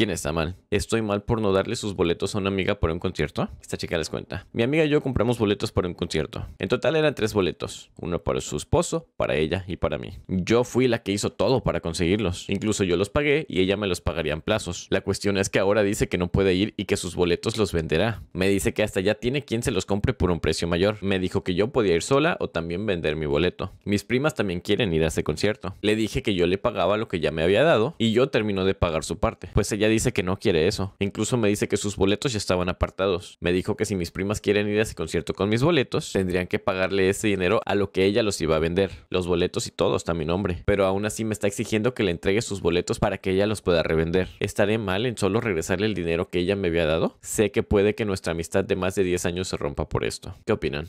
¿Quién está mal? ¿Estoy mal por no darle sus boletos a una amiga por un concierto? Esta chica les cuenta. Mi amiga y yo compramos boletos para un concierto. En total eran tres boletos. Uno para su esposo, para ella y para mí. Yo fui la que hizo todo para conseguirlos. Incluso yo los pagué y ella me los pagaría en plazos. La cuestión es que ahora dice que no puede ir y que sus boletos los venderá. Me dice que hasta ya tiene quien se los compre por un precio mayor. Me dijo que yo podía ir sola o también vender mi boleto. Mis primas también quieren ir a ese concierto. Le dije que yo le pagaba lo que ya me había dado y yo terminó de pagar su parte. Pues ella dice que no quiere eso. Incluso me dice que sus boletos ya estaban apartados. Me dijo que si mis primas quieren ir a ese concierto con mis boletos, tendrían que pagarle ese dinero a lo que ella los iba a vender. Los boletos y todo está a mi nombre. Pero aún así me está exigiendo que le entregue sus boletos para que ella los pueda revender. ¿Estaré mal en solo regresarle el dinero que ella me había dado? Sé que puede que nuestra amistad de más de 10 años se rompa por esto. ¿Qué opinan?